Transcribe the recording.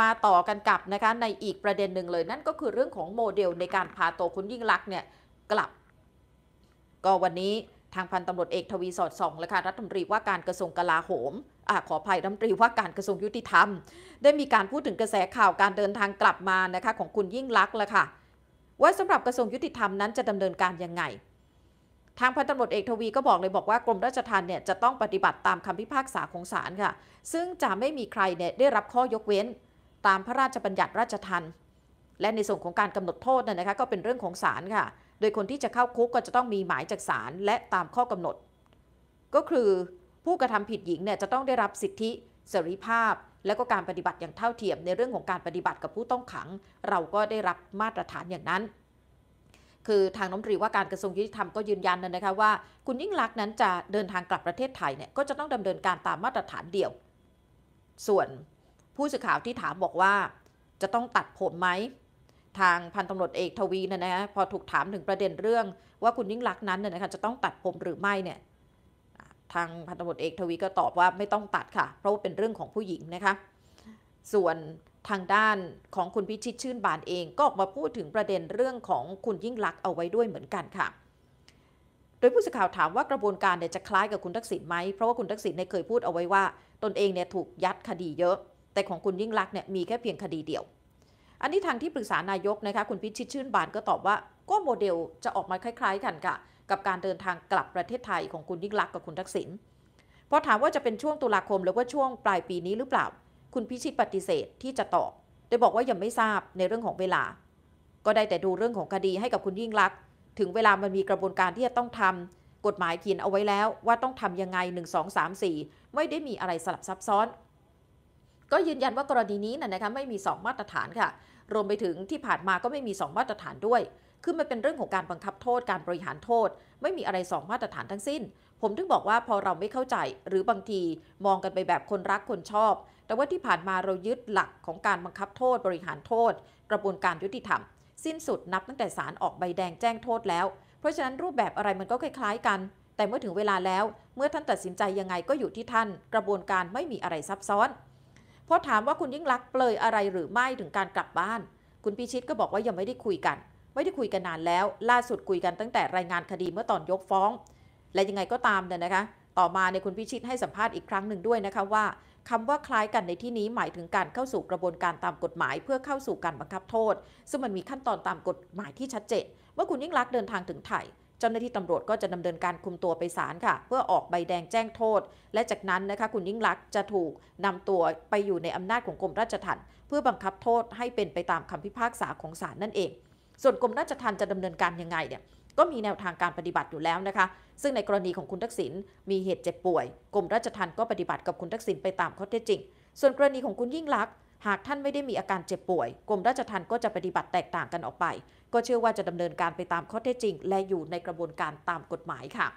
มาต่อกันกับนะคะในอีกประเด็นหนึ่งเลยนั่นก็คือเรื่องของโมเดลในการพาตัวคุณยิ่งลักษณ์เนี่ยกลับก็วันนี้ทางพันตำรวจเอกทวีสอดส่องและค่ะรัฐมนตรีว่าการกระทรวงกลาโหมอขออภัยรัฐมนตรีว่าการกระทรวงยุติธรรม ได้มีการพูดถึงกระแสข่าวการเดินทางกลับมานะคะของคุณยิ่งลักษณ์ลวค่ะว่าสำหรับกระทรวงยุติธรรมนั้นจะดำเนินการยังไง ทางพันตำรวจเอกทวีก็บอกเลยบอกว่ากรมราชธรรมเนี่ยจะต้องปฏิบัติตามคำพิพากษาของศาลค่ะซึ่งจะไม่มีใครเนี่ยได้รับข้อยกเว้นตามพระราชบัญญัติราชทัณฑ์และในส่วนของการกำหนดโทษนะคะก็เป็นเรื่องของศาลค่ะ โดยคนที่จะเข้าคุกก็จะต้องมีหมายจากศาลและตามข้อกำหนด ก็คือผู้กระทำผิดหญิงเนี่ยจะต้องได้รับสิทธิเสรีภาพ และก็การปฏิบัติอย่างเท่าเทียม ในเรื่องของการปฏิบัติกับผู้ต้องขัง เราก็ได้รับมาตรฐานอย่างนั้น คือทางน้ำตรีว่าการกระทรวงยุติธรรมก็ยืนยันนะคะว่า คุณยิ่งลักษณ์นั้นจะเดินทางกลับประเทศไทยเนี่ยก็จะต้องดำเนินการตามมาตรฐานเดียว ส่วนผู้สื่อข่าวที่ถามบอกว่าจะต้องตัดผมไหม ทางพันตำรวจเอกทวีนะนะพอถูกถามถึงประเด็นเรื่องว่าคุณยิ่งรักนั้นนนะคะจะต้องตัดผมหรือไม่เนี่ยทางพันตำรวจเอกทวีก็ตอบว่าไม่ต้องตัดค่ะ เพราะว่าเป็นเรื่องของผู้หญิงนะคะส่วนทางด้านของคุณพิชิตชื่นบานเองก็ออกมาพูดถึงประเด็นเรื่องของคุณยิ่งรักเอาไว้ด้วยเหมือนกันค่ะ โดยผู้สื่อข่าวถามว่ากระบวนการเนี่ยจะคล้ายกับคุณทักษิณไหมเพราะว่าคุณทักษิณเนี่ยเคยพูดเอาไว้ว่า ตนเองเนี่ยถูกยัดคดีเยอะแต่ของคุณยิ่งลักษณ์เนี่ยมีแค่เพียงคดีเดียว อันนี้ทางที่ปรึกษานายกนะคะคุณพิชิตชื่นบานก็ตอบว่าก็โมเดลจะออกมาคล้ายๆกันค่ะกับการเดินทางกลับประเทศไทยของคุณยิ่งลักษณ์กับคุณทักษิณ พอถามว่าจะเป็นช่วงตุลาคมหรือว่าช่วงปลายปีนี้หรือเปล่า คุณพิชิตปฏิเสธที่จะตอบโดยบอกว่ายังไม่ทราบในเรื่องของเวลา ก็ได้แต่ดูเรื่องของคดีให้กับคุณยิ่งลักษณ์ ถึงเวลามันมีกระบวนการที่จะต้องทำ กฎหมายเขียนเอาไว้แล้ว ว่าต้องทํำยังไง 1 2 3 4ไม่ได้มีอะไรสลับซับซ้อนก็ยืนยันว่ากรณีนี้นะคะไม่มี 2 มาตรฐานค่ะ รวมไปถึงที่ผ่านมาก็ไม่มี 2 มาตรฐานด้วย คือมันเป็นเรื่องของการบังคับโทษการบริหารโทษ ไม่มีอะไร 2 มาตรฐานทั้งสิ้น ผมถึงบอกว่าพอเราไม่เข้าใจหรือบางทีมองกันไปแบบคนรักคนชอบ แต่ว่าที่ผ่านมาเรายึดหลักของการบังคับโทษ บริหารโทษกระบวนการยุติธรรมสิ้นสุดนับตั้งแต่ศาลออกใบแดงแจ้งโทษแล้ว เพราะฉะนั้นรูปแบบอะไรมันก็คล้าย ๆกัน แต่เมื่อถึงเวลาแล้วเมื่อท่านตัดสินใจยังไงก็อยู่ที่ท่าน กระบวนการไม่มีอะไรซับซ้อนพราะถาม ว่าคุณยิ่งรักเปลยอะไรหรือไม่ถึงการกลับบ้าน คุณพิชิตก็บอกว่ายังไม่ได้คุยกัน ไม่ได้คุยกันนานแล้ว ล่าสุดคุยกันตั้งแต่รายงานคดีเมื่อตอนยกฟ้อง และยังไงก็ตามเนี่ยนะคะต่อมาในคุณพิชิตให้สัมภาษณ์อีกครั้งหนึ่งด้วยนะคะว่า คำว่าคล้ายกันในที่นี้หมายถึงการเข้าสู่กระบวนการตามกฎหมาย เพื่อเข้าสู่การบังคับโทษ ซึ่งมันมีขั้นตอนตามกฎหมายที่ชัดเจนเมื่อคุณยิ่งรักเดินทางถึงไทยเจ้าหน้าที่ตำรวจก็จะดำเนินการคุมตัวไปศาลค่ะ เพื่อออกใบแดงแจ้งโทษ และจากนั้นนะคะคุณยิ่งลักษณ์จะถูกนำตัวไปอยู่ในอำนาจของกรมราชทัณฑ์เพื่อบังคับโทษให้เป็นไปตามคำพิพากษาของศาลนั่นเอง ส่วนกรมราชทัณฑ์จะดำเนินการยังไงเนี่ยก็มีแนวทางการปฏิบัติอยู่แล้วนะคะซึ่งในกรณีของคุณทักษิณมีเหตุเจ็บป่วยกรมราชทัณฑ์ก็ปฏิบัติกับคุณทักษิณไปตามข้อเท็จจริงส่วนกรณีของคุณยิ่งลักษณ์หากท่านไม่ได้มีอาการเจ็บป่วยกรมราชทัณฑ์ก็จะปฏิบัติแตกต่างกันออกไป ก็เชื่อว่าจะดำเนินการไปตามข้อเท็จจริง และอยู่ในกระบวนการตามกฎหมายค่ะ